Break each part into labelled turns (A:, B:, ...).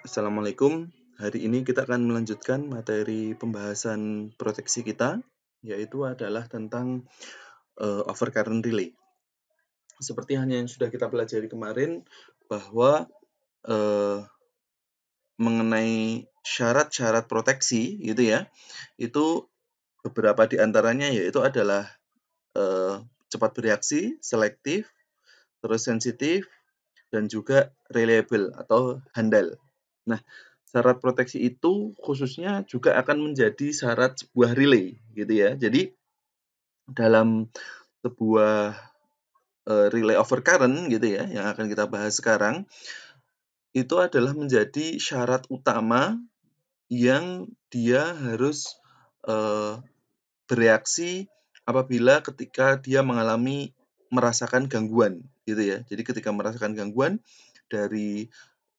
A: Assalamualaikum. Hari ini kita akan melanjutkan materi pembahasan proteksi kita, yaitu adalah tentang uh, overcurrent relay. Seperti hanya yang sudah kita pelajari kemarin, bahwa uh, mengenai syarat-syarat proteksi, gitu ya, itu beberapa diantaranya antaranya yaitu adalah uh, cepat bereaksi, selektif, terus sensitif, dan juga reliable atau handal. Nah, syarat proteksi itu khususnya juga akan menjadi syarat sebuah relay gitu ya. Jadi dalam sebuah uh, relay over current gitu ya yang akan kita bahas sekarang itu adalah menjadi syarat utama yang dia harus uh, bereaksi apabila ketika dia mengalami merasakan gangguan gitu ya. Jadi ketika merasakan gangguan dari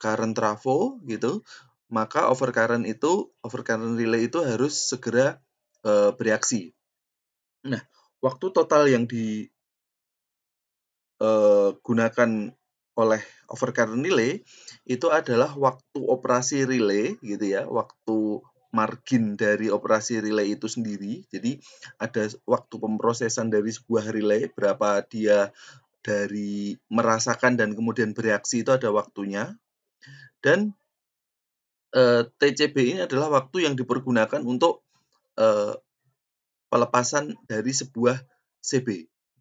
A: current trafo gitu, maka overcurrent itu overcurrent relay itu harus segera uh, bereaksi. Nah, waktu total yang digunakan eh, uh, oleh overcurrent relay itu adalah waktu operasi relay gitu ya, waktu margin dari operasi relay itu sendiri. Jadi ada waktu pemrosesan dari sebuah relay berapa dia dari merasakan dan kemudian bereaksi itu ada waktunya dan e, eh, TCB ini adalah waktu yang dipergunakan untuk e, pelepasan dari sebuah CB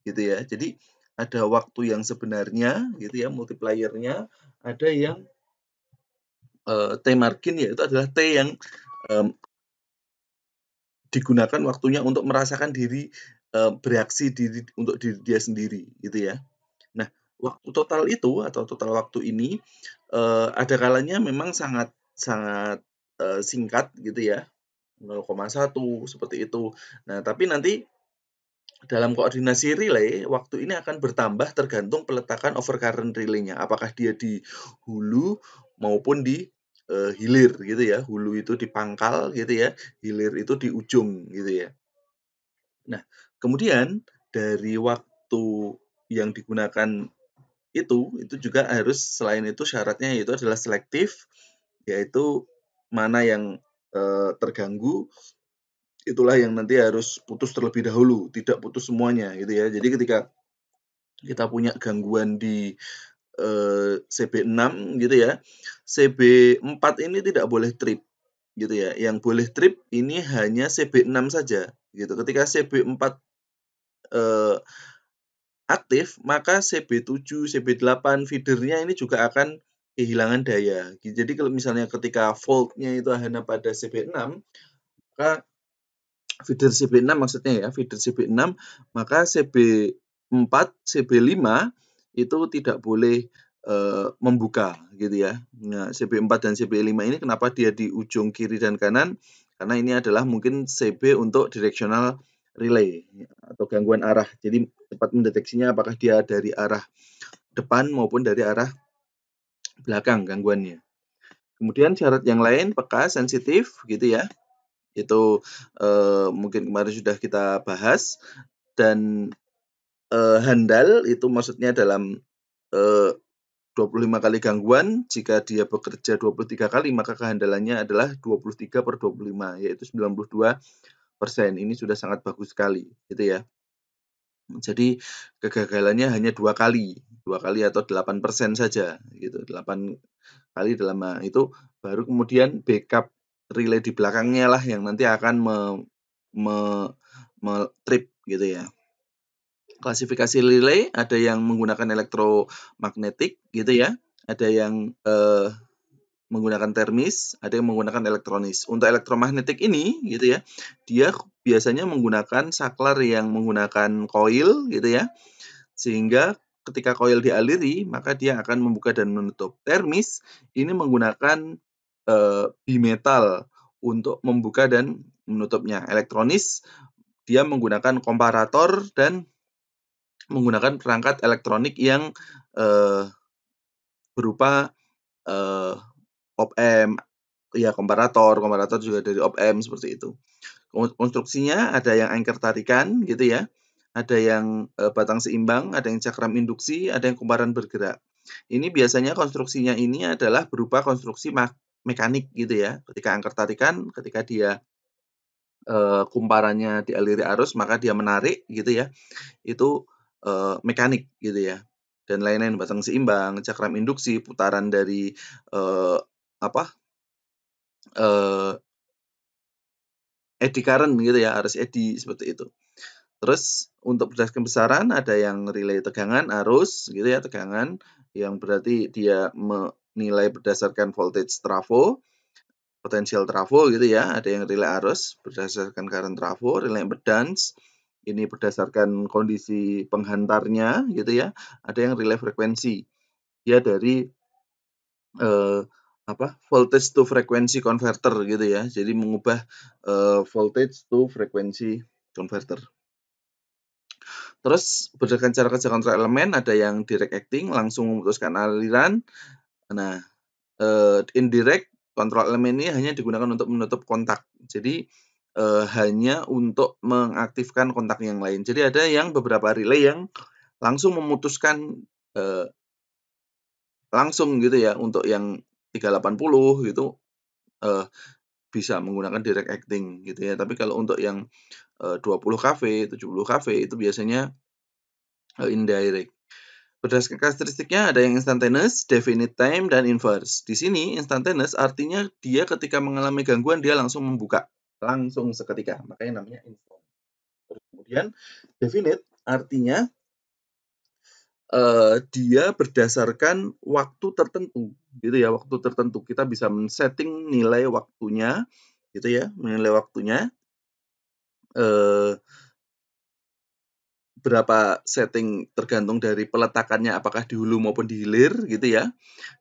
A: gitu ya. Jadi ada waktu yang sebenarnya gitu ya multipliernya, ada yang e, eh, T margin yaitu adalah T yang e, digunakan waktunya untuk merasakan diri e, bereaksi diri untuk diri dia sendiri gitu ya. Nah, waktu total itu atau total waktu ini uh, ada kalanya memang sangat sangat uh, singkat gitu ya 0,1 seperti itu. Nah tapi nanti dalam koordinasi relay, waktu ini akan bertambah tergantung peletakan overcurrent relaynya. Apakah dia di hulu maupun di uh, hilir gitu ya. Hulu itu di pangkal gitu ya, hilir itu di ujung gitu ya. Nah, kemudian dari waktu yang digunakan itu itu juga harus selain itu syaratnya yaitu adalah selektif yaitu mana yang e, terganggu itulah yang nanti harus putus terlebih dahulu tidak putus semuanya gitu ya jadi ketika kita punya gangguan di e, eh, CB6 gitu ya CB4 ini tidak boleh trip gitu ya yang boleh trip ini hanya CB6 saja gitu ketika CB4 e, aktif, maka CB7, CB8 feedernya ini juga akan kehilangan daya. Jadi kalau misalnya ketika voltnya itu hanya pada CB6, maka feeder CB6 maksudnya ya, feeder CB6, maka CB4, CB5 itu tidak boleh e, membuka gitu ya. Nah, CB4 dan CB5 ini kenapa dia di ujung kiri dan kanan? Karena ini adalah mungkin CB untuk directional relay atau gangguan arah. Jadi cepat mendeteksinya apakah dia dari arah depan maupun dari arah belakang gangguannya. Kemudian syarat yang lain peka, sensitif gitu ya. Itu eh, mungkin kemarin sudah kita bahas dan eh, handal itu maksudnya dalam eh, 25 kali gangguan, jika dia bekerja 23 kali, maka kehandalannya adalah 23 per 25, yaitu 92 Persen Ini sudah sangat bagus sekali, gitu ya. Jadi kegagalannya hanya dua kali, dua kali atau delapan persen saja, gitu. Delapan kali dalam nah, itu baru kemudian backup relay di belakangnya lah yang nanti akan me, me, me trip gitu ya. Klasifikasi relay ada yang menggunakan elektromagnetik gitu ya, ada yang eh, menggunakan termis, ada yang menggunakan elektronis. Untuk elektromagnetik ini gitu ya, dia biasanya menggunakan saklar yang menggunakan koil gitu ya. Sehingga ketika koil dialiri, maka dia akan membuka dan menutup. Termis ini menggunakan e, bimetal untuk membuka dan menutupnya. Elektronis dia menggunakan komparator dan menggunakan perangkat elektronik yang e, berupa e, OpM, ya komparator, komparator juga dari OpM seperti itu. Konstruksinya ada yang anchor tarikan gitu ya, ada yang e, batang seimbang, ada yang cakram induksi, ada yang kumparan bergerak. Ini biasanya konstruksinya ini adalah berupa konstruksi mekanik gitu ya. Ketika angker tarikan, ketika dia e, kumparannya dialiri arus, maka dia menarik gitu ya. Itu e, mekanik gitu ya. Dan lain-lain batang seimbang, cakram induksi, putaran dari e, apa uh, eh, current gitu ya arus edi seperti itu terus untuk berdasarkan besaran ada yang relay tegangan arus gitu ya tegangan yang berarti dia menilai berdasarkan voltage trafo potensial trafo gitu ya ada yang relay arus berdasarkan current trafo relay impedance ini berdasarkan kondisi penghantarnya gitu ya ada yang relay frekuensi ya dari eh, apa voltage to frequency converter gitu ya jadi mengubah uh, voltage to frequency converter terus berdasarkan cara kerja kontrol elemen ada yang direct acting langsung memutuskan aliran nah uh, indirect kontrol elemen ini hanya digunakan untuk menutup kontak jadi uh, hanya untuk mengaktifkan kontak yang lain jadi ada yang beberapa relay yang langsung memutuskan uh, langsung gitu ya untuk yang 380 gitu uh, bisa menggunakan direct acting gitu ya. Tapi kalau untuk yang uh, 20 KV, 70 KV itu biasanya uh, indirect. Berdasarkan karakteristiknya ada yang instantaneous, definite time, dan inverse. Di sini instantaneous artinya dia ketika mengalami gangguan dia langsung membuka, langsung seketika. Makanya namanya instant. Kemudian definite artinya Eh, dia berdasarkan waktu tertentu gitu ya waktu tertentu kita bisa men-setting nilai waktunya gitu ya Nilai waktunya eh, berapa setting tergantung dari peletakannya apakah di hulu maupun di hilir gitu ya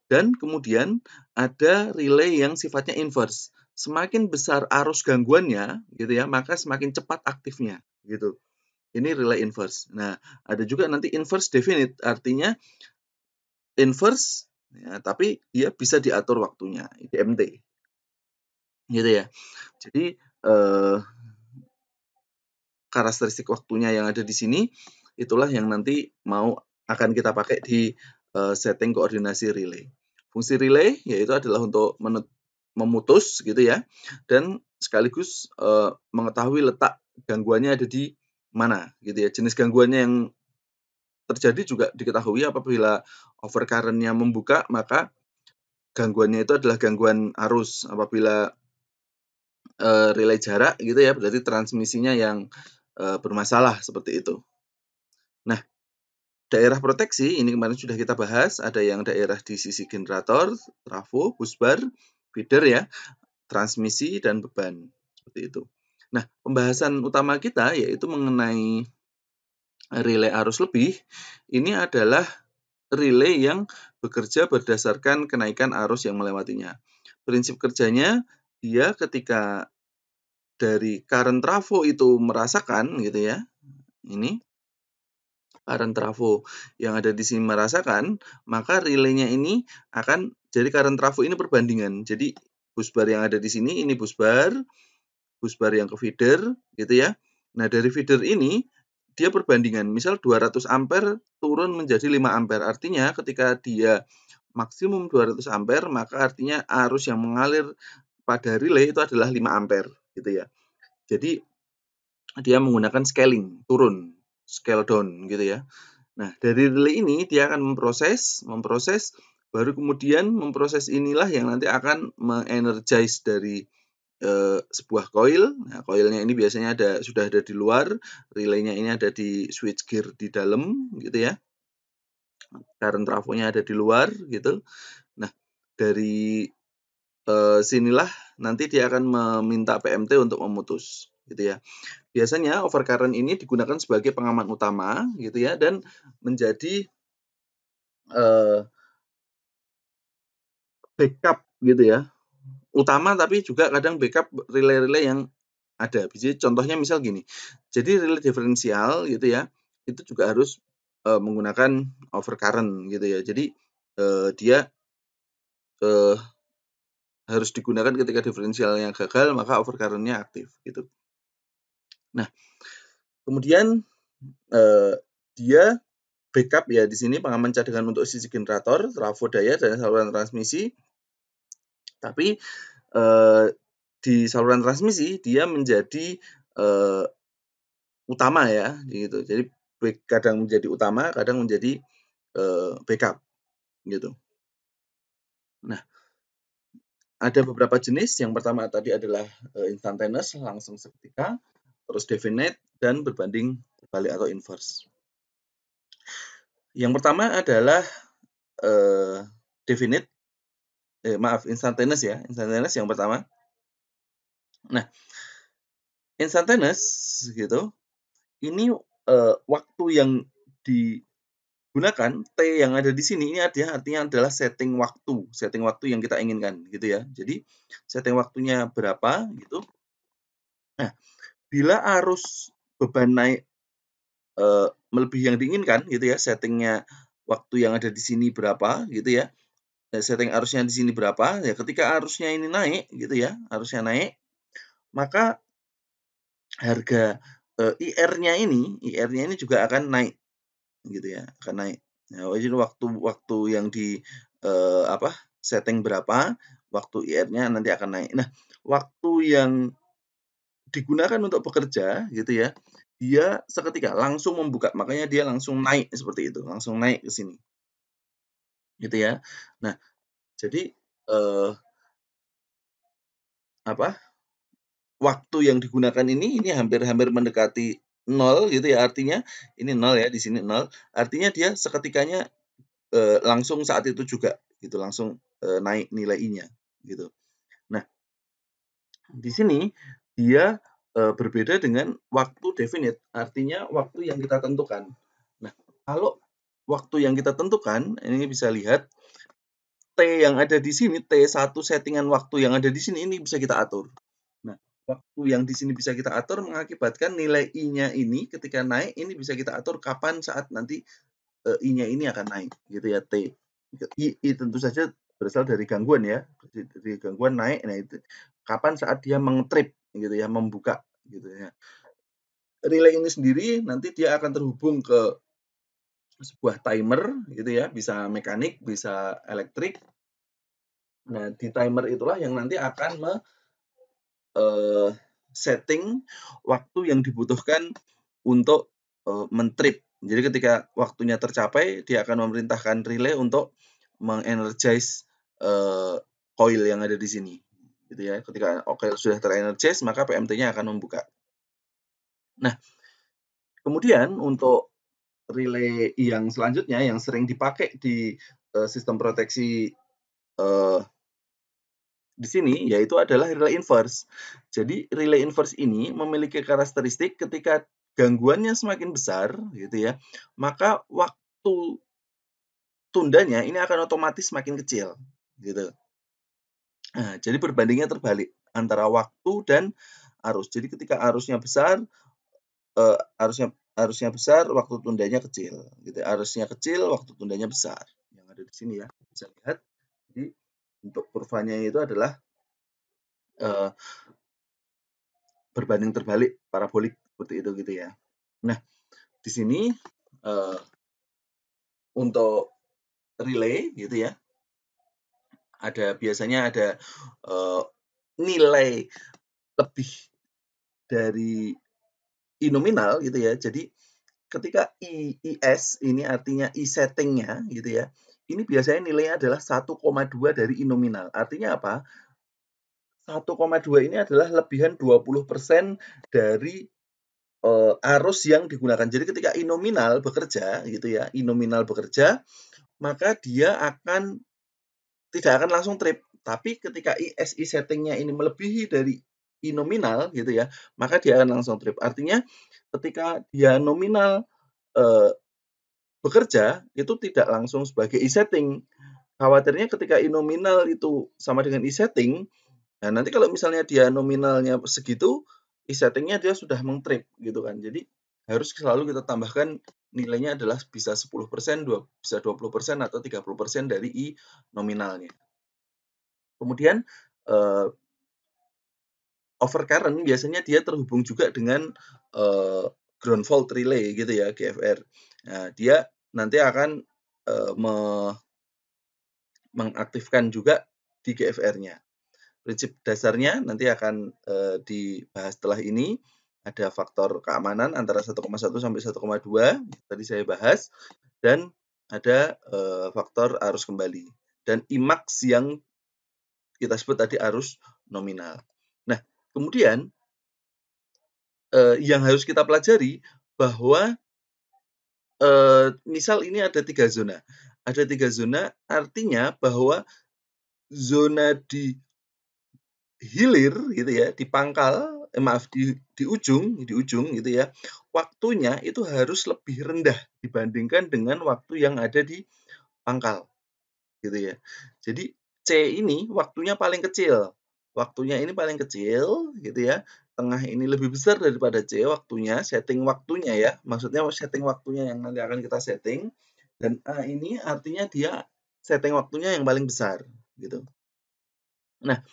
A: dan kemudian ada relay yang sifatnya inverse semakin besar arus gangguannya gitu ya maka semakin cepat aktifnya gitu ini relay inverse. Nah, ada juga nanti inverse definite, artinya inverse, ya, tapi dia bisa diatur waktunya, MT, Gitu ya. Jadi, eh, karakteristik waktunya yang ada di sini, itulah yang nanti mau akan kita pakai di eh, setting koordinasi relay. Fungsi relay yaitu adalah untuk memutus gitu ya, dan sekaligus eh, mengetahui letak gangguannya ada di mana gitu ya. Jenis gangguannya yang terjadi juga diketahui apabila overcurrentnya membuka maka gangguannya itu adalah gangguan arus apabila e, relay jarak gitu ya berarti transmisinya yang e, bermasalah seperti itu. Nah, daerah proteksi ini kemarin sudah kita bahas ada yang daerah di sisi generator, trafo, busbar, feeder ya, transmisi dan beban seperti itu. Nah, pembahasan utama kita yaitu mengenai relay arus lebih. Ini adalah relay yang bekerja berdasarkan kenaikan arus yang melewatinya. Prinsip kerjanya dia ketika dari current trafo itu merasakan gitu ya. Ini current trafo yang ada di sini merasakan, maka relaynya ini akan jadi current trafo ini perbandingan. Jadi busbar yang ada di sini ini busbar bus bar yang ke feeder gitu ya. Nah, dari feeder ini dia perbandingan misal 200 ampere turun menjadi 5 ampere. Artinya ketika dia maksimum 200 ampere maka artinya arus yang mengalir pada relay itu adalah 5 ampere gitu ya. Jadi dia menggunakan scaling, turun, scale down gitu ya. Nah, dari relay ini dia akan memproses, memproses baru kemudian memproses inilah yang nanti akan mengenergize dari e, sebuah coil. Nah, coilnya ini biasanya ada sudah ada di luar, relaynya ini ada di switch gear di dalam gitu ya. Current trafonya ada di luar gitu. Nah, dari e, sinilah nanti dia akan meminta PMT untuk memutus gitu ya. Biasanya overcurrent ini digunakan sebagai pengaman utama gitu ya dan menjadi e, backup gitu ya utama tapi juga kadang backup relay-relay yang ada. Jadi contohnya misal gini. Jadi relay diferensial gitu ya, itu juga harus e, menggunakan overcurrent gitu ya. Jadi e, dia e, harus digunakan ketika diferensialnya gagal maka overcurrentnya aktif gitu. Nah, kemudian e, dia backup ya di sini pengaman cadangan untuk sisi generator, trafo daya dan saluran transmisi tapi uh, di saluran transmisi dia menjadi uh, utama ya gitu. Jadi kadang menjadi utama, kadang menjadi uh, backup gitu. Nah, ada beberapa jenis. Yang pertama tadi adalah uh, instantaneous langsung seketika, terus definite dan berbanding terbalik atau inverse. Yang pertama adalah uh, definite eh, maaf instantaneous ya instantaneous yang pertama nah instantaneous gitu ini eh, waktu yang digunakan t yang ada di sini ini artinya artinya adalah setting waktu setting waktu yang kita inginkan gitu ya jadi setting waktunya berapa gitu nah bila arus beban naik eh, melebihi yang diinginkan gitu ya settingnya waktu yang ada di sini berapa gitu ya setting arusnya di sini berapa ya ketika arusnya ini naik gitu ya arusnya naik maka harga eh, IR-nya ini IR-nya ini juga akan naik gitu ya akan naik nah, jadi waktu waktu yang di eh, apa setting berapa waktu IR-nya nanti akan naik nah waktu yang digunakan untuk bekerja gitu ya dia seketika langsung membuka makanya dia langsung naik seperti itu langsung naik ke sini gitu ya nah jadi eh, apa waktu yang digunakan ini ini hampir-hampir mendekati nol gitu ya artinya ini nol ya di sini nol artinya dia seketikanya eh, langsung saat itu juga gitu langsung eh, naik nilainya gitu nah di sini dia eh, berbeda dengan waktu definite artinya waktu yang kita tentukan nah kalau waktu yang kita tentukan, ini bisa lihat T yang ada di sini, T1 settingan waktu yang ada di sini, ini bisa kita atur. Nah, waktu yang di sini bisa kita atur mengakibatkan nilai I-nya ini ketika naik, ini bisa kita atur kapan saat nanti e, I-nya ini akan naik, gitu ya, T. I, I tentu saja berasal dari gangguan ya dari gangguan naik nah itu kapan saat dia mengetrip gitu ya membuka gitu ya relay ini sendiri nanti dia akan terhubung ke sebuah timer gitu ya, bisa mekanik, bisa elektrik. Nah, di timer itulah yang nanti akan me, uh, setting waktu yang dibutuhkan untuk uh, mentrip. Jadi ketika waktunya tercapai, dia akan memerintahkan relay untuk mengenergize uh, coil yang ada di sini. Gitu ya. Ketika coil sudah terenergize, maka PMT-nya akan membuka. Nah, kemudian untuk relay yang selanjutnya yang sering dipakai di uh, sistem proteksi uh, di sini yaitu adalah relay inverse. Jadi relay inverse ini memiliki karakteristik ketika gangguannya semakin besar gitu ya, maka waktu tundanya ini akan otomatis semakin kecil gitu. Nah, jadi berbandingnya terbalik antara waktu dan arus. Jadi ketika arusnya besar, uh, arusnya arusnya besar, waktu tundanya kecil. Gitu. Arusnya kecil, waktu tundanya besar. Yang ada di sini ya, bisa lihat. Jadi untuk kurvanya itu adalah uh, berbanding terbalik parabolik seperti itu gitu ya. Nah, di sini uh, untuk relay gitu ya. Ada biasanya ada uh, nilai lebih dari i nominal gitu ya. Jadi ketika IIS ini artinya i settingnya gitu ya. Ini biasanya nilainya adalah 1,2 dari i nominal. Artinya apa? 1,2 ini adalah lebihan 20% dari uh, arus yang digunakan. Jadi ketika inominal bekerja gitu ya, inominal bekerja, maka dia akan tidak akan langsung trip. Tapi ketika ISI settingnya ini melebihi dari I nominal gitu ya, maka dia akan langsung trip. Artinya ketika dia nominal eh, bekerja itu tidak langsung sebagai e-setting. Khawatirnya ketika i nominal itu sama dengan e-setting, nah nanti kalau misalnya dia nominalnya segitu, e-settingnya dia sudah mengtrip gitu kan. Jadi harus selalu kita tambahkan nilainya adalah bisa 10%, 2, bisa 20% atau 30% dari i nominalnya. Kemudian eh, overcurrent biasanya dia terhubung juga dengan uh, ground fault relay gitu ya GFR. Nah, dia nanti akan uh, me mengaktifkan juga di GFR-nya. Prinsip dasarnya nanti akan uh, dibahas setelah ini. Ada faktor keamanan antara 1,1 sampai 1,2 tadi saya bahas dan ada uh, faktor arus kembali dan IMAX yang kita sebut tadi arus nominal. Kemudian eh, yang harus kita pelajari bahwa eh, misal ini ada tiga zona, ada tiga zona artinya bahwa zona di hilir gitu ya, di pangkal, eh, maaf di di ujung, di ujung gitu ya, waktunya itu harus lebih rendah dibandingkan dengan waktu yang ada di pangkal, gitu ya. Jadi C ini waktunya paling kecil, waktunya ini paling kecil gitu ya tengah ini lebih besar daripada C waktunya setting waktunya ya maksudnya setting waktunya yang nanti akan kita setting dan A ini artinya dia setting waktunya yang paling besar gitu nah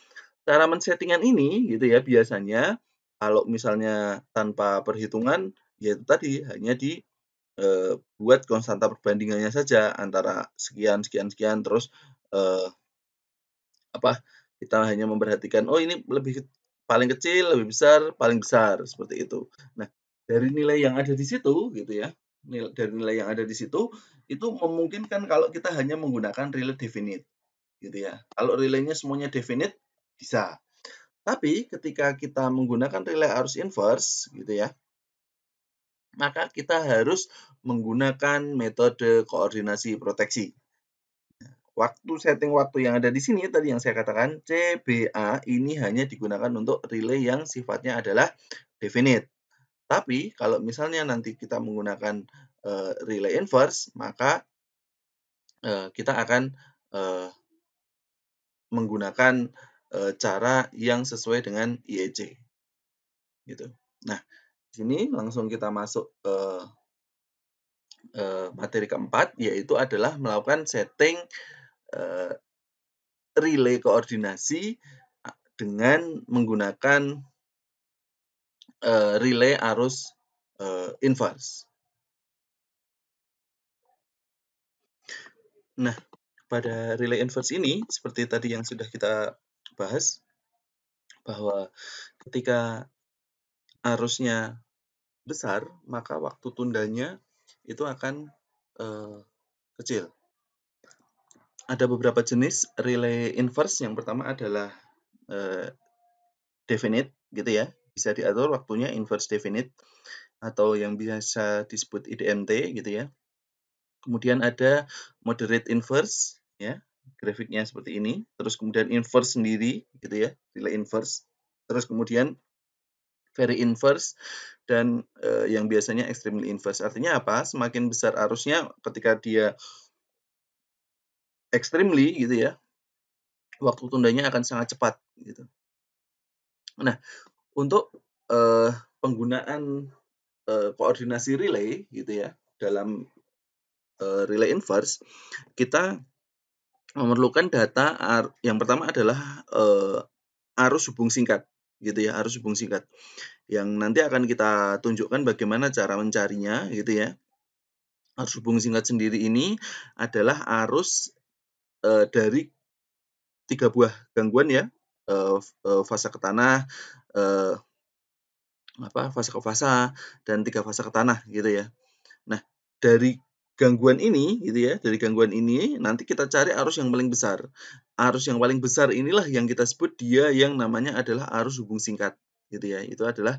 A: cara men-settingan ini gitu ya biasanya kalau misalnya tanpa perhitungan yaitu tadi hanya di e, buat konstanta perbandingannya saja antara sekian sekian sekian terus e, apa kita hanya memperhatikan, oh ini lebih paling kecil, lebih besar, paling besar seperti itu. Nah, dari nilai yang ada di situ gitu ya. Nilai, dari nilai yang ada di situ itu memungkinkan kalau kita hanya menggunakan relay definite gitu ya. Kalau relaynya semuanya definite bisa. Tapi ketika kita menggunakan relay arus inverse gitu ya, maka kita harus menggunakan metode koordinasi proteksi Waktu setting waktu yang ada di sini tadi yang saya katakan CBA ini hanya digunakan untuk relay yang sifatnya adalah definite. Tapi kalau misalnya nanti kita menggunakan uh, relay inverse, maka uh, kita akan uh, menggunakan uh, cara yang sesuai dengan IEC. Gitu. Nah, sini langsung kita masuk ke uh, materi keempat yaitu adalah melakukan setting Eh, relay koordinasi dengan menggunakan uh, relay arus uh, inverse. Nah, pada relay inverse ini, seperti tadi yang sudah kita bahas, bahwa ketika arusnya besar, maka waktu tundanya itu akan uh, kecil ada beberapa jenis relay inverse. Yang pertama adalah uh, definite gitu ya. Bisa diatur waktunya inverse definite atau yang biasa disebut IDMT gitu ya. Kemudian ada moderate inverse ya. Grafiknya seperti ini. Terus kemudian inverse sendiri gitu ya, relay inverse. Terus kemudian very inverse dan uh, yang biasanya extremely inverse. Artinya apa? Semakin besar arusnya ketika dia extremely gitu ya, waktu tundanya akan sangat cepat gitu. Nah, untuk uh, penggunaan uh, koordinasi relay gitu ya dalam uh, relay inverse, kita memerlukan data yang pertama adalah arus hubung singkat gitu ya arus hubung singkat yang nanti akan kita tunjukkan bagaimana cara mencarinya gitu ya arus hubung singkat sendiri ini adalah arus uh, dari tiga buah gangguan ya uh, uh, fase ke tanah uh, apa fase ke fase dan tiga fase ke tanah gitu ya nah dari gangguan ini gitu ya dari gangguan ini nanti kita cari arus yang paling besar arus yang paling besar inilah yang kita sebut dia yang namanya adalah arus hubung singkat gitu ya itu adalah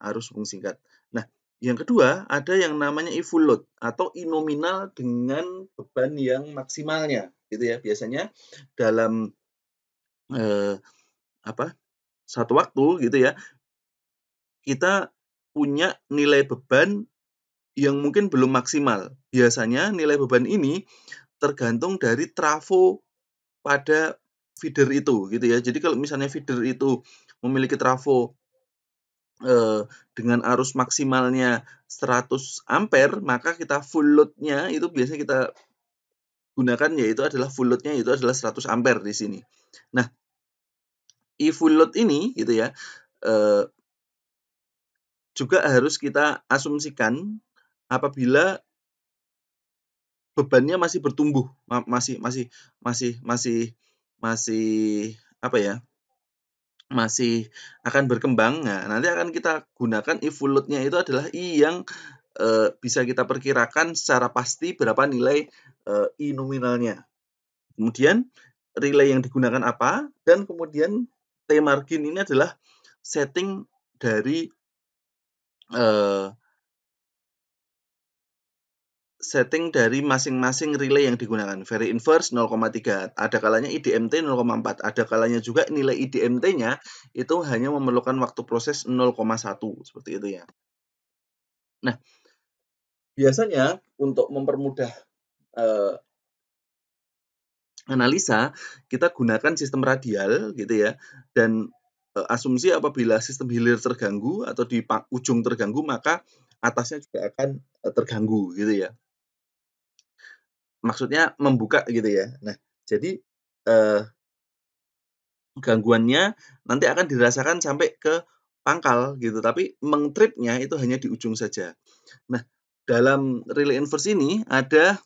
A: arus hubung singkat nah yang kedua ada yang namanya full load atau inominal dengan beban yang maksimalnya gitu ya biasanya dalam eh, apa satu waktu gitu ya kita punya nilai beban yang mungkin belum maksimal biasanya nilai beban ini tergantung dari trafo pada feeder itu gitu ya jadi kalau misalnya feeder itu memiliki trafo eh, dengan arus maksimalnya 100 ampere maka kita full loadnya itu biasanya kita gunakan yaitu adalah full loadnya itu adalah 100 ampere di sini. Nah, e full load ini gitu ya eh, juga harus kita asumsikan apabila bebannya masih bertumbuh masih masih masih masih masih apa ya masih akan berkembang nah nanti akan kita gunakan e full loadnya itu adalah i yang eh, bisa kita perkirakan secara pasti berapa nilai Eh, I nominalnya. Kemudian relay yang digunakan apa dan kemudian T margin ini adalah setting dari uh, setting dari masing-masing relay yang digunakan. Very inverse 0,3, ada kalanya IDMT 0,4, ada kalanya juga nilai IDMT-nya itu hanya memerlukan waktu proses 0,1 seperti itu ya. Nah, biasanya untuk mempermudah uh, analisa kita gunakan sistem radial gitu ya dan uh, asumsi apabila sistem hilir terganggu atau di ujung terganggu maka atasnya juga akan uh, terganggu gitu ya maksudnya membuka gitu ya nah jadi uh, gangguannya nanti akan dirasakan sampai ke pangkal gitu tapi mengtripnya itu hanya di ujung saja nah dalam relay inverse ini ada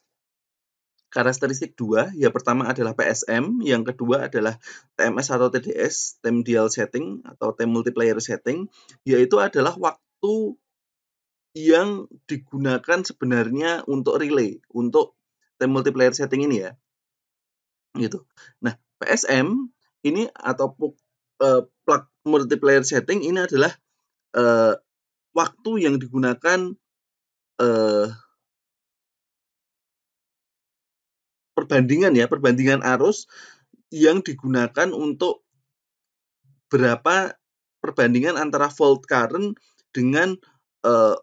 A: Karakteristik dua, yang pertama adalah PSM, yang kedua adalah TMS atau TDS, Time Dial Setting atau Time Multiplayer Setting, yaitu adalah waktu yang digunakan sebenarnya untuk relay, untuk Time Multiplayer Setting ini ya. Gitu. Nah, PSM ini atau uh, plug multiplayer setting ini adalah uh, waktu yang digunakan uh, perbandingan ya, perbandingan arus yang digunakan untuk berapa perbandingan antara volt current dengan uh,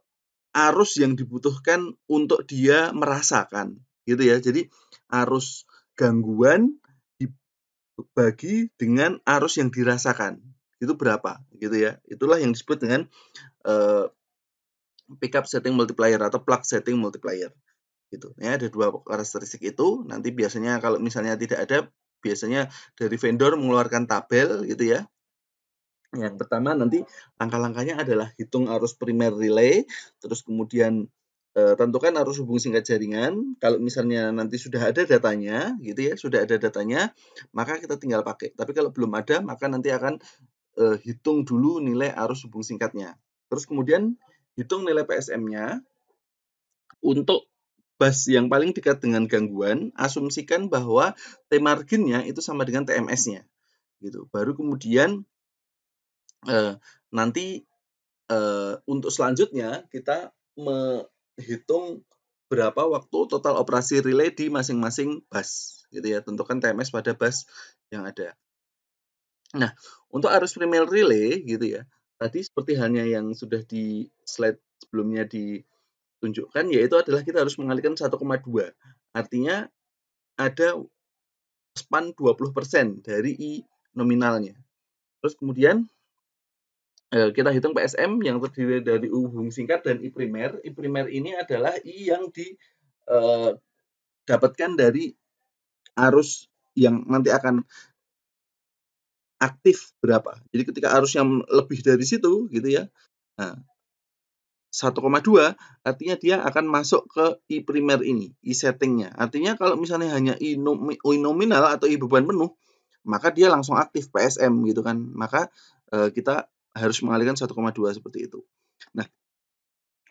A: arus yang dibutuhkan untuk dia merasakan gitu ya. Jadi arus gangguan dibagi dengan arus yang dirasakan. Itu berapa gitu ya. Itulah yang disebut dengan uh, pickup setting multiplier atau plug setting multiplier gitu ya ada dua karakteristik itu nanti biasanya kalau misalnya tidak ada biasanya dari vendor mengeluarkan tabel gitu ya yang pertama nanti langkah-langkahnya adalah hitung arus primer relay terus kemudian e, tentukan arus hubung singkat jaringan kalau misalnya nanti sudah ada datanya gitu ya sudah ada datanya maka kita tinggal pakai tapi kalau belum ada maka nanti akan e, hitung dulu nilai arus hubung singkatnya terus kemudian hitung nilai PSM-nya untuk bas yang paling dekat dengan gangguan, asumsikan bahwa T marginnya itu sama dengan TMS-nya. Gitu. Baru kemudian eh, nanti eh, untuk selanjutnya kita menghitung berapa waktu total operasi relay di masing-masing bus gitu ya. Tentukan TMS pada bus yang ada. Nah, untuk arus primer relay gitu ya. Tadi seperti halnya yang sudah di slide sebelumnya di tunjukkan yaitu adalah kita harus mengalihkan 1,2. Artinya ada span 20% dari I nominalnya. Terus kemudian eh, kita hitung PSM yang terdiri dari U hubung singkat dan I primer. I primer ini adalah I yang didapatkan eh, dari arus yang nanti akan aktif berapa. Jadi ketika arus yang lebih dari situ gitu ya. Nah, 1,2 artinya dia akan masuk ke I primer ini, I settingnya. Artinya kalau misalnya hanya I, nominal atau I beban penuh, maka dia langsung aktif PSM gitu kan. Maka e, kita harus mengalihkan 1,2 seperti itu. Nah,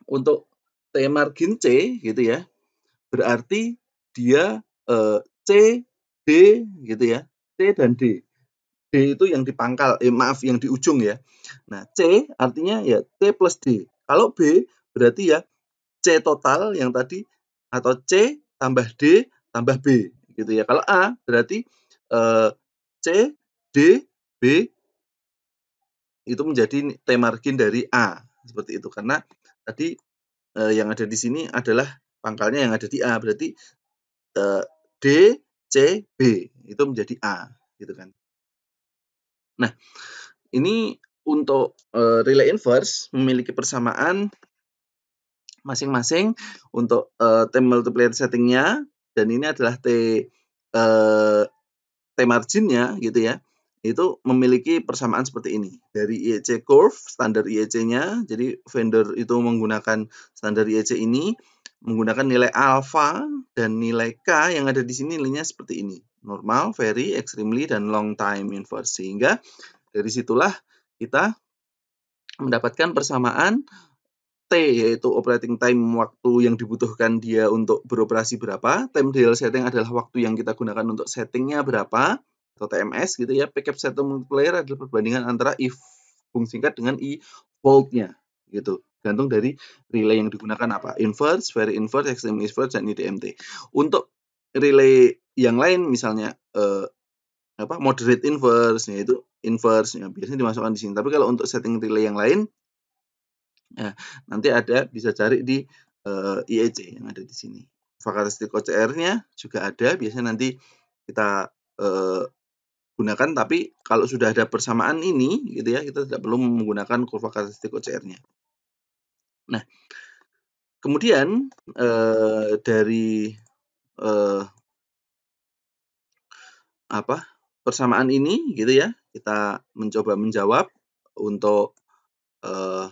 A: untuk T margin C gitu ya, berarti dia e, C, D gitu ya, C dan D. D itu yang di pangkal, eh, maaf yang di ujung ya. Nah, C artinya ya t plus D kalau B berarti ya C total yang tadi atau C tambah D tambah B gitu ya. Kalau A berarti e, C D B itu menjadi T margin dari A seperti itu karena tadi e, yang ada di sini adalah pangkalnya yang ada di A berarti e, D C B itu menjadi A gitu kan. Nah, ini untuk uh, relay inverse memiliki persamaan masing-masing untuk uh, T multiplier settingnya dan ini adalah T uh, T marginnya gitu ya itu memiliki persamaan seperti ini dari IEC curve standar IEC-nya jadi vendor itu menggunakan standar IEC ini menggunakan nilai alpha dan nilai k yang ada di sini nilainya seperti ini normal, very, extremely dan long time inverse sehingga dari situlah kita mendapatkan persamaan T yaitu operating time waktu yang dibutuhkan dia untuk beroperasi berapa, time dial setting adalah waktu yang kita gunakan untuk settingnya berapa, atau TMS gitu ya, pickup settle multiplier adalah perbandingan antara if hubung singkat dengan i voltnya gitu gantung dari relay yang digunakan apa inverse, very inverse, extreme inverse dan IDMT. Untuk relay yang lain misalnya eh, apa moderate inverse yaitu inverse ya, biasanya dimasukkan di sini. Tapi kalau untuk setting relay yang lain ya, nanti ada bisa cari di uh, eh, IEC yang ada di sini. Karakteristik OCR-nya juga ada, biasanya nanti kita uh, gunakan tapi kalau sudah ada persamaan ini gitu ya, kita tidak perlu menggunakan kurva karakteristik OCR-nya. Nah, kemudian uh, dari uh, apa? persamaan ini gitu ya kita mencoba menjawab untuk uh,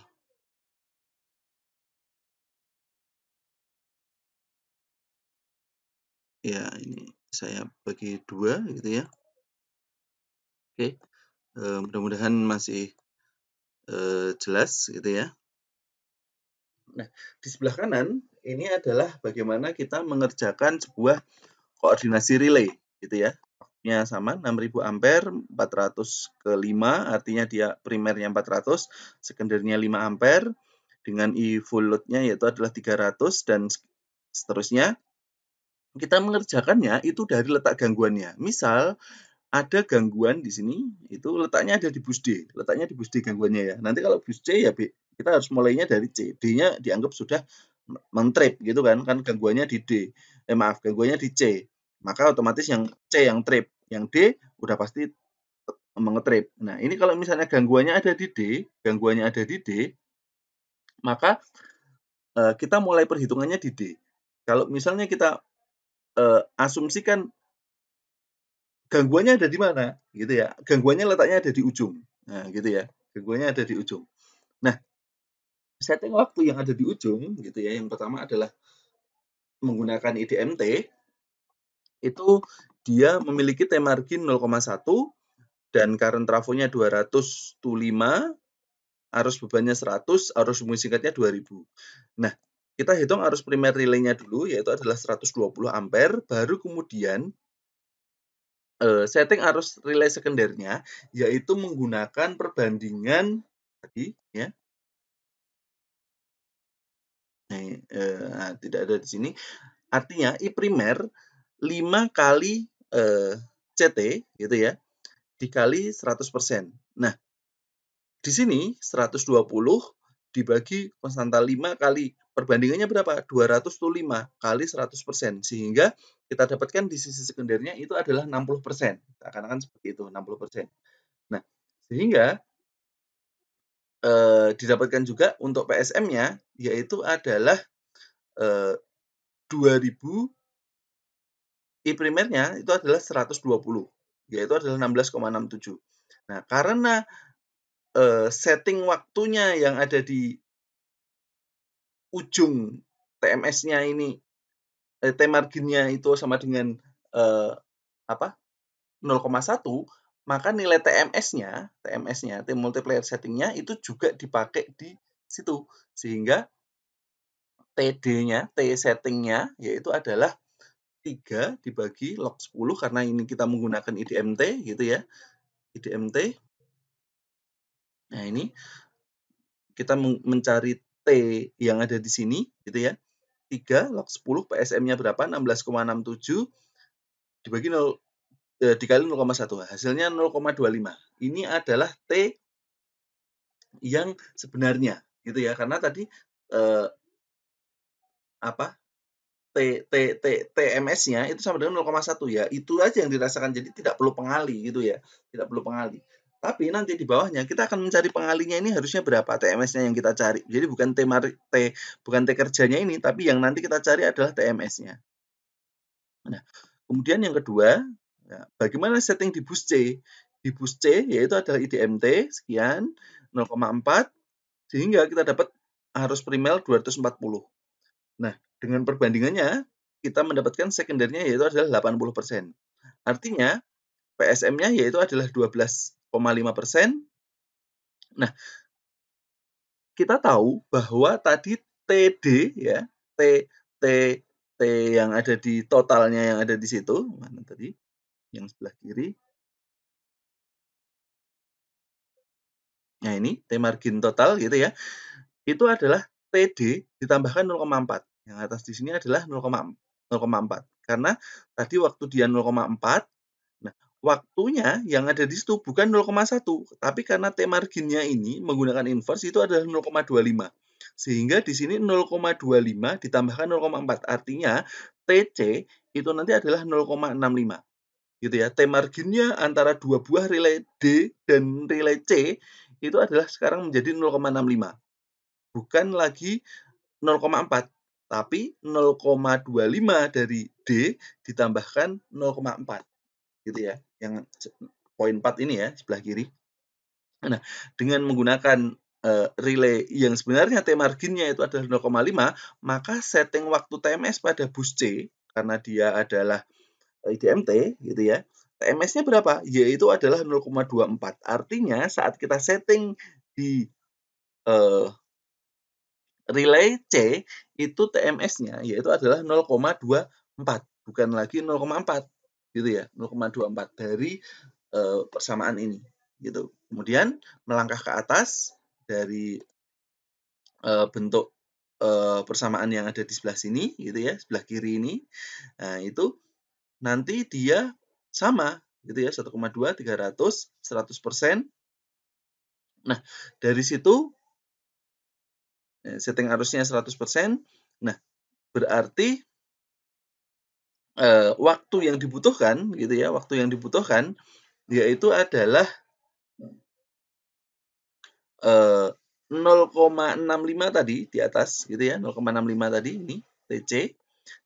B: ya ini saya bagi dua gitu ya
A: oke uh, mudah-mudahan masih uh, jelas gitu ya nah di sebelah kanan ini adalah bagaimana kita mengerjakan sebuah koordinasi relay gitu ya nya sama 6000 ampere 400 ke 5 artinya dia primernya 400 sekundernya 5 ampere dengan I e full loadnya yaitu adalah 300 dan seterusnya kita mengerjakannya itu dari letak gangguannya misal ada gangguan di sini itu letaknya ada di bus D letaknya di bus D gangguannya ya nanti kalau bus C ya B kita harus mulainya dari C D-nya dianggap sudah mentrip gitu kan kan gangguannya di D eh maaf gangguannya di C maka otomatis yang C yang trip, yang D udah pasti mengetrip. Nah, ini kalau misalnya gangguannya ada di D, gangguannya ada di D, maka e, kita mulai perhitungannya di D. Kalau misalnya kita e, asumsikan gangguannya ada di mana, gitu ya. Gangguannya letaknya ada di ujung. Nah, gitu ya. Gangguannya ada di ujung. Nah, setting waktu yang ada di ujung gitu ya. Yang pertama adalah menggunakan IDMT itu dia memiliki T margin 0,1 dan current trafonya 205, arus bebannya 100, arus sumbu singkatnya 2000. Nah, kita hitung arus primer relay nya dulu, yaitu adalah 120 ampere, baru kemudian eh, setting arus relay sekundernya, yaitu menggunakan perbandingan tadi, ya. Eh, nah, tidak ada di sini. Artinya, I primer 5 kali eh, CT gitu ya dikali 100%. Nah, di sini 120 dibagi konstanta 5 kali perbandingannya berapa? 205 kali 100%. Sehingga kita dapatkan di sisi sekundernya itu adalah 60%. Akan-akan seperti itu, 60%. Nah, sehingga eh, didapatkan juga untuk PSM-nya yaitu adalah eh, 2000 I primernya itu adalah 120, yaitu adalah 16,67. Nah, karena eh, setting waktunya yang ada di ujung TMS-nya ini eh, T marginnya itu sama dengan eh, apa? 0,1, maka nilai TMS-nya, TMS-nya, T multiplier setting-nya itu juga dipakai di situ sehingga TD-nya, T setting-nya yaitu adalah 3 dibagi log 10 karena ini kita menggunakan IDMT gitu ya. IDMT. Nah, ini kita mencari T yang ada di sini gitu ya. 3 log 10 PSM-nya berapa? 16,67 dibagi 0 eh, dikali 0,1. Hasilnya 0,25. Ini adalah T yang sebenarnya gitu ya. Karena tadi eh, apa? T, T, T, TMS-nya itu sama dengan 0,1 ya. Itu aja yang dirasakan. Jadi tidak perlu pengali gitu ya. Tidak perlu pengali. Tapi nanti di bawahnya kita akan mencari pengalinya ini harusnya berapa TMS-nya yang kita cari. Jadi bukan T, T bukan T kerjanya ini, tapi yang nanti kita cari adalah TMS-nya. Nah, kemudian yang kedua, ya, bagaimana setting di bus C? Di bus C yaitu adalah IDMT sekian 0,4 sehingga kita dapat arus primel 240. Nah, dengan perbandingannya, kita mendapatkan sekundernya yaitu adalah 80%. Artinya, PSM-nya yaitu adalah 12,5%. Nah, kita tahu bahwa tadi TD ya, T T T yang ada di totalnya yang ada di situ, mana tadi? Yang sebelah kiri. Nah, ini T margin total gitu ya. Itu adalah TD ditambahkan yang atas di sini adalah 0,4. Karena tadi waktu dia 0,4, nah waktunya yang ada di situ bukan 0,1, tapi karena T marginnya ini menggunakan inverse itu adalah 0,25. Sehingga di sini 0,25 ditambahkan 0,4. Artinya TC itu nanti adalah 0,65 gitu ya. T marginnya antara dua buah relay D dan relay C itu adalah sekarang menjadi 0,65. Bukan lagi 0,4, tapi 0,25 dari D ditambahkan 0,4. Gitu ya. Yang poin 4 ini ya, sebelah kiri. Nah, dengan menggunakan uh, relay yang sebenarnya T marginnya itu adalah 0,5, maka setting waktu TMS pada bus C, karena dia adalah eh, IDMT, gitu ya, TMS-nya berapa? Yaitu adalah 0,24. Artinya saat kita setting di uh, relay C itu TMS-nya yaitu adalah 0,24 bukan lagi 0,4 gitu ya 0,24 dari e, persamaan ini gitu kemudian melangkah ke atas dari e, bentuk e, persamaan yang ada di sebelah sini gitu ya sebelah kiri ini nah itu nanti dia sama gitu ya 1,2 300 100 persen nah dari situ Eh, setting arusnya 100%. Nah, berarti eh, waktu yang dibutuhkan gitu ya, waktu yang dibutuhkan yaitu adalah eh, 0,65 tadi di atas gitu ya, 0,65 tadi ini TC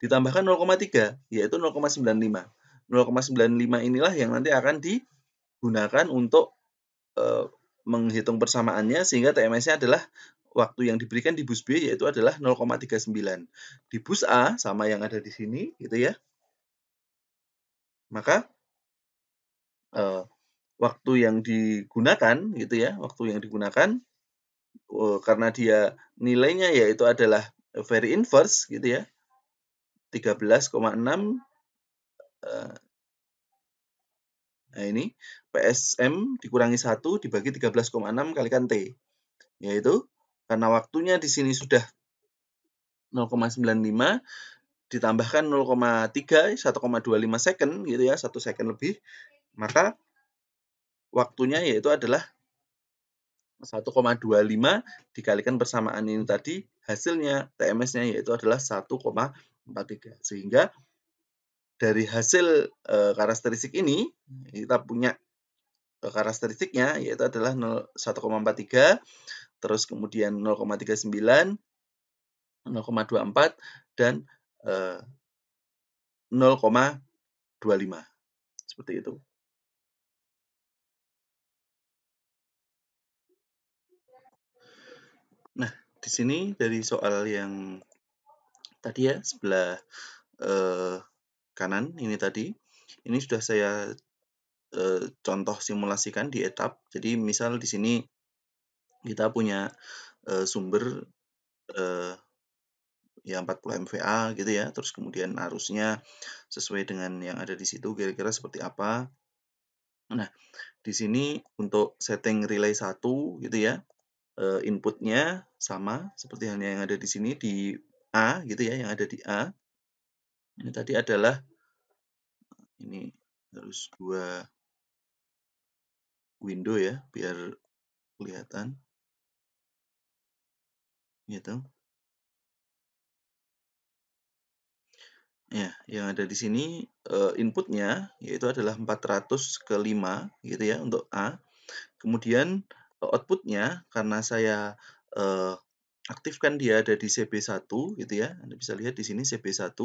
A: ditambahkan 0,3 yaitu 0,95. 0,95 inilah yang nanti akan digunakan untuk eh, menghitung persamaannya sehingga TMS-nya adalah waktu yang diberikan di bus B yaitu adalah 0,39. Di bus A sama yang ada di sini gitu ya. Maka uh, waktu yang digunakan gitu ya, waktu yang digunakan uh, karena dia nilainya yaitu adalah very inverse gitu ya. 13,6 uh, eh, Nah, ini PSM dikurangi 1 dibagi 13,6 kalikan T, yaitu karena waktunya di sini sudah 0,95 ditambahkan 0,3 1,25 second gitu ya, satu second lebih, maka waktunya yaitu adalah 1,25 dikalikan persamaan ini tadi hasilnya TMS-nya yaitu adalah 1,43 sehingga dari hasil e, karakteristik ini kita punya e, karakteristiknya yaitu adalah 1,43 terus kemudian 0,39, 0,24, dan eh,
B: 0,25. Seperti itu.
A: Nah, di sini dari soal yang tadi ya, sebelah eh, kanan ini tadi, ini sudah saya contoh eh, contoh simulasikan di etap. Jadi misal di sini kita punya sumber, eee, ya 40 MVA gitu ya, terus kemudian arusnya sesuai dengan yang ada di situ kira-kira seperti apa. Nah, di sini untuk setting relay 1 gitu ya, inputnya sama seperti halnya yang ada di sini di A gitu ya, yang ada di A. Ini tadi adalah ini harus dua
B: window ya biar kelihatan gitu
A: ya yang ada di sini eh, inputnya yaitu adalah 400 ke 5 gitu ya untuk A kemudian eh, outputnya karena saya uh, aktifkan dia ada di CB1 gitu ya Anda bisa lihat di sini CB1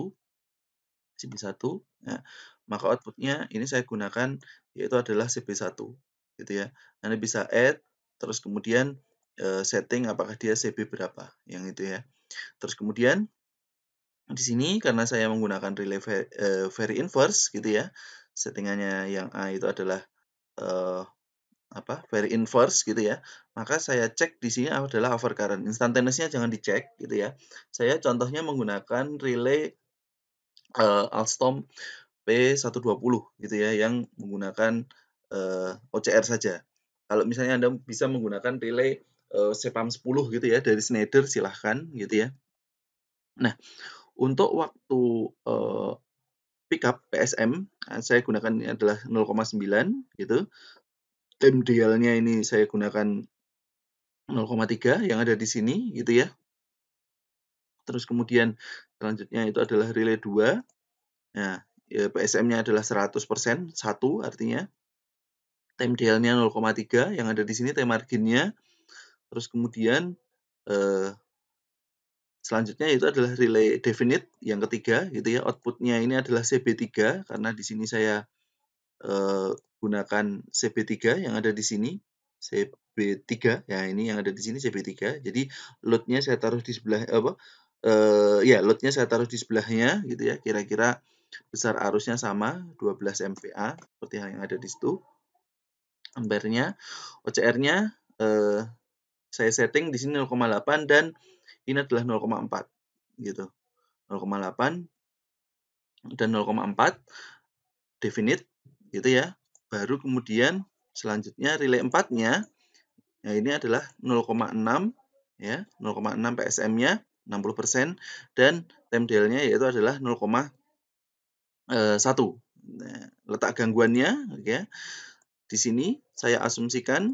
A: CB1 ya. maka outputnya ini saya gunakan yaitu adalah CB1 gitu ya Anda bisa add terus kemudian Eh, setting apakah dia CB berapa yang itu ya. Terus kemudian di sini karena saya menggunakan relay eh, very, inverse gitu ya. Settingannya yang A itu adalah uh, apa very inverse gitu ya maka saya cek di sini adalah overcurrent instantaneousnya jangan dicek gitu ya saya contohnya menggunakan relay uh, Alstom P120 gitu ya yang menggunakan uh, OCR saja kalau misalnya Anda bisa menggunakan relay Eh, sepam 10 gitu ya dari Schneider silahkan gitu ya. Nah, untuk waktu uh, eh, pickup PSM eh, saya gunakan ini adalah 0,9 gitu. MDL-nya ini saya gunakan 0,3 yang ada di sini gitu ya. Terus kemudian selanjutnya itu adalah relay 2. Nah, ya, PSM-nya adalah 100%, 1 artinya. Time DL-nya 0,3 yang ada di sini time margin-nya Terus kemudian eh, selanjutnya itu adalah relay definite yang ketiga gitu ya. Outputnya ini adalah CB3 karena di sini saya eh, gunakan CB3 yang ada di sini. CB3 ya ini yang ada di sini CB3. Jadi loadnya saya taruh di sebelah apa? Eh, ya loadnya saya taruh di sebelahnya gitu ya. Kira-kira besar arusnya sama 12 MVA seperti yang ada di situ ampernya OCR-nya eh, saya setting di sini 0,8 dan ini adalah 0,4 gitu. 0,8 dan 0,4 definite gitu ya. Baru kemudian selanjutnya relay 4-nya ya nah ini adalah 0,6 ya, 0,6 PSM-nya 60% dan time delay-nya yaitu adalah 0,1. Eh, nah, letak gangguannya ya. Di sini saya asumsikan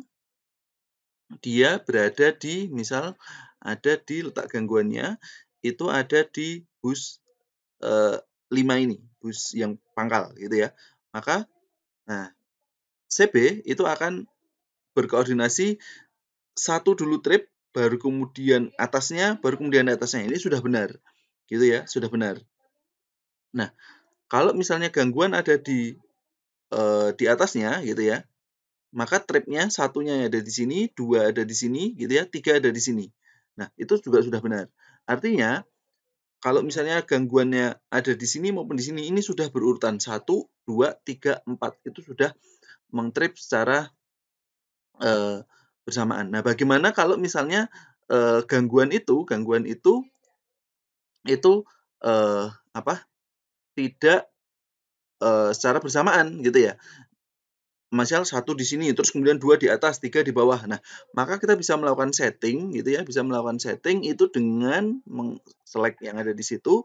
A: dia berada di misal ada di letak gangguannya itu ada di bus eh, lima 5 ini, bus yang pangkal gitu ya. Maka nah CB itu akan berkoordinasi satu dulu trip baru kemudian atasnya, baru kemudian atasnya. Ini sudah benar. Gitu ya, sudah benar. Nah, kalau misalnya gangguan ada di e, di atasnya gitu ya maka tripnya satunya ada di sini, dua ada di sini, gitu ya, tiga ada di sini. Nah, itu juga sudah benar. Artinya, kalau misalnya gangguannya ada di sini maupun di sini, ini sudah berurutan satu, dua, tiga, empat, Itu sudah mengtrip secara e, bersamaan. Nah, bagaimana kalau misalnya e, gangguan itu, gangguan itu, itu e, apa tidak e, secara bersamaan gitu ya. Misal satu di sini, terus kemudian dua di atas, tiga di bawah. Nah, maka kita bisa melakukan setting, gitu ya, bisa melakukan setting itu dengan select yang ada di situ,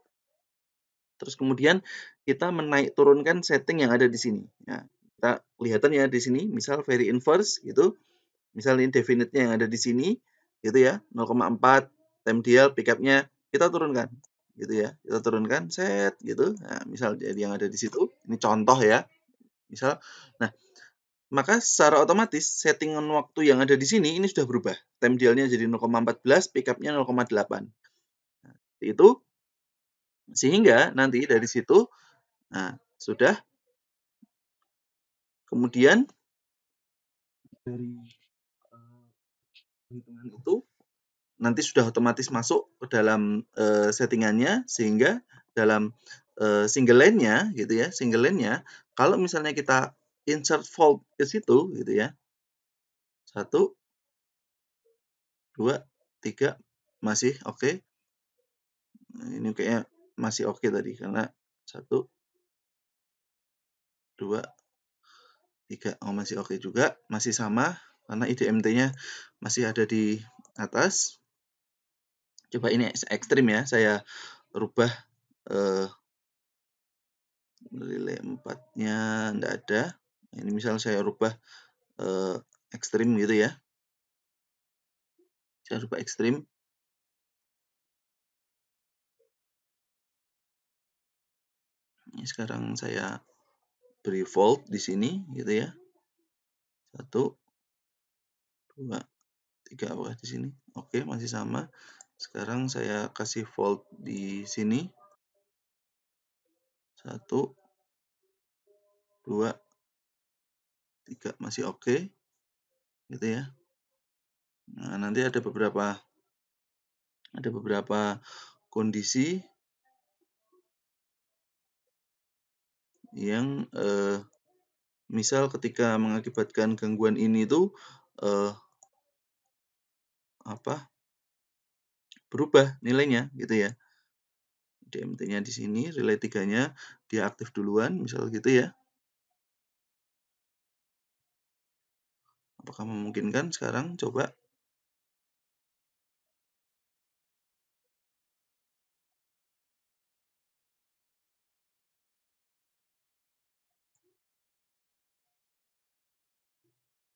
A: terus kemudian kita menaik turunkan setting yang ada di sini. Ya, kita kelihatan ya di sini, misal very inverse gitu, misal definite nya yang ada di sini, gitu ya, 0,4 time dial pickup kita turunkan, gitu ya, kita turunkan set gitu. Nah, misal jadi yang ada di situ, ini contoh ya, misal. Nah, maka secara otomatis settingan waktu yang ada di sini ini sudah berubah. Time dialnya jadi 0,14, pickupnya 0,8. Nah, itu sehingga nanti dari
B: situ nah, sudah kemudian
A: dari eh,
B: hitungan uh, itu
A: nanti sudah otomatis masuk ke dalam uh, settingannya sehingga dalam uh, single line nya gitu ya single line nya kalau misalnya kita insert fold ke situ gitu ya. Satu, dua, tiga,
B: masih oke. Okay. Nah, ini kayaknya masih oke okay tadi karena
A: satu, dua, tiga, oh masih oke okay juga, masih sama karena IDMT-nya masih ada di atas. Coba ini ekstrim ya, saya rubah Uh, relay 4-nya enggak ada ini misalnya saya rubah eh, ekstrim gitu ya saya rubah ekstrim ini sekarang saya beri volt di sini gitu ya satu dua tiga apakah di sini oke masih sama sekarang saya kasih volt di sini
B: satu dua tiga masih oke okay. gitu ya nah nanti ada beberapa ada beberapa kondisi yang eh, misal ketika mengakibatkan
A: gangguan ini itu eh, apa berubah nilainya gitu ya DMT-nya di sini relay tiganya
B: dia aktif duluan misal gitu ya Apakah memungkinkan sekarang? Coba.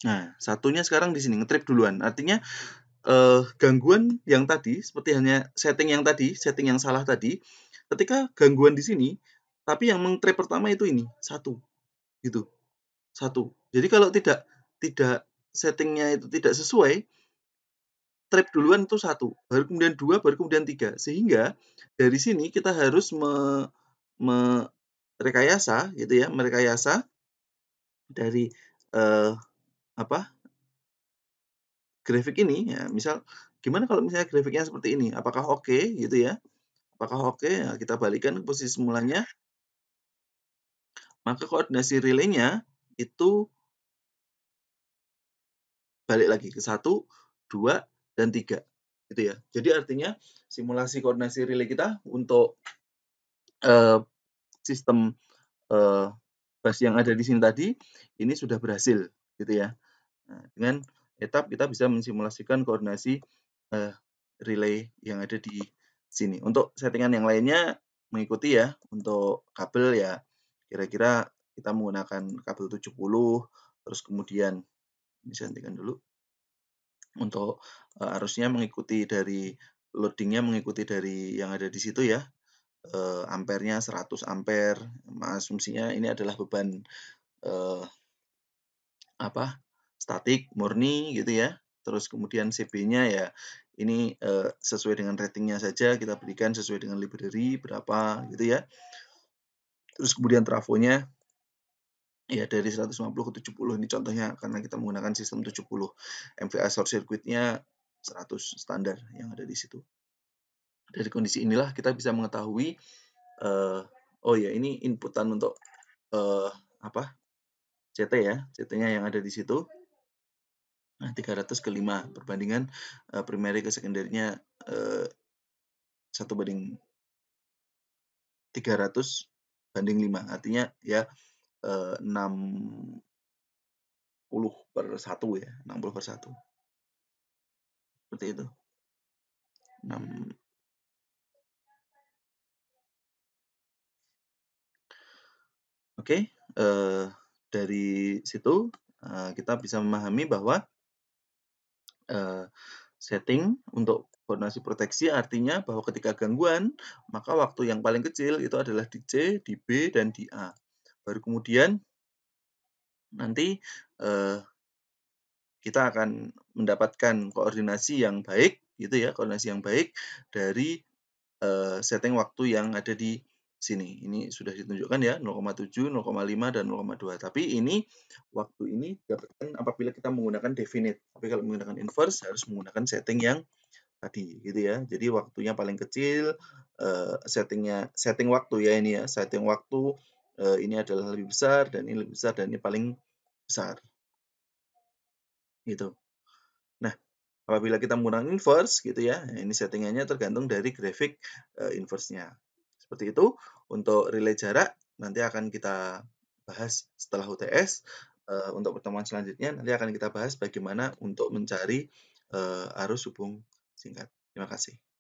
B: Nah,
A: satunya sekarang di sini ngetrip duluan. Artinya eh, gangguan yang tadi seperti hanya setting yang tadi, setting yang salah tadi, ketika gangguan di sini, tapi yang mengtrip pertama itu ini satu, gitu, satu. Jadi kalau tidak tidak settingnya itu tidak sesuai, trip duluan itu satu, baru kemudian dua, baru kemudian tiga. Sehingga dari sini kita harus merekayasa, me, gitu ya, merekayasa dari eh, apa grafik ini ya. Misal gimana kalau misalnya grafiknya seperti ini? Apakah oke okay, gitu ya? Apakah oke? Okay? Ya, nah, kita balikan posisi semulanya. Maka koordinasi relaynya itu balik lagi ke satu, dua, dan tiga, gitu ya. Jadi artinya simulasi koordinasi relay kita untuk uh, sistem uh, bus yang ada di sini tadi ini sudah berhasil, gitu ya. Nah, dengan etap kita bisa mensimulasikan koordinasi uh, relay yang ada di sini. Untuk settingan yang lainnya mengikuti ya. Untuk kabel ya kira-kira kita menggunakan kabel 70 terus kemudian ini saya hentikan dulu untuk uh, eh, arusnya mengikuti dari loadingnya mengikuti dari yang ada di situ ya uh, eh, ampernya 100 ampere asumsinya ini adalah beban uh, apa statik murni gitu ya terus kemudian CB-nya ya ini uh, sesuai dengan ratingnya saja kita berikan sesuai dengan library berapa gitu ya terus kemudian trafonya ya dari 150 ke 70 ini contohnya karena kita menggunakan sistem 70 MVA short circuitnya 100 standar yang ada di situ dari kondisi inilah kita bisa mengetahui uh, oh ya ini inputan untuk uh, apa CT ya CT-nya yang ada di situ nah 300 ke 5 perbandingan uh, primary ke sekundernya
B: uh, 1 banding 300 banding 5 artinya ya 60 eh, per 1 ya 60 per 1 seperti itu 6
A: Oke, okay, eh, dari situ eh, kita bisa memahami bahwa eh, setting untuk koordinasi proteksi artinya bahwa ketika gangguan, maka waktu yang paling kecil itu adalah di C, di B, dan di A. Baru kemudian nanti eh, kita akan mendapatkan koordinasi yang baik gitu ya, koordinasi yang baik dari eh, setting waktu yang ada di sini. Ini sudah ditunjukkan ya 0,7, 0,5 dan 0,2. Tapi ini waktu ini dapatkan apabila kita menggunakan definite. Tapi kalau menggunakan inverse harus menggunakan setting yang tadi gitu ya. Jadi waktunya paling kecil, eh, settingnya setting waktu ya ini ya, setting waktu Eh, ini adalah lebih besar dan ini lebih besar dan ini paling besar gitu nah apabila kita menggunakan inverse gitu ya ini settingannya tergantung dari grafik eh, inverse-nya seperti itu untuk relay jarak nanti akan kita bahas setelah UTS eh, untuk pertemuan selanjutnya nanti akan kita bahas bagaimana untuk mencari arus hubung singkat terima
B: kasih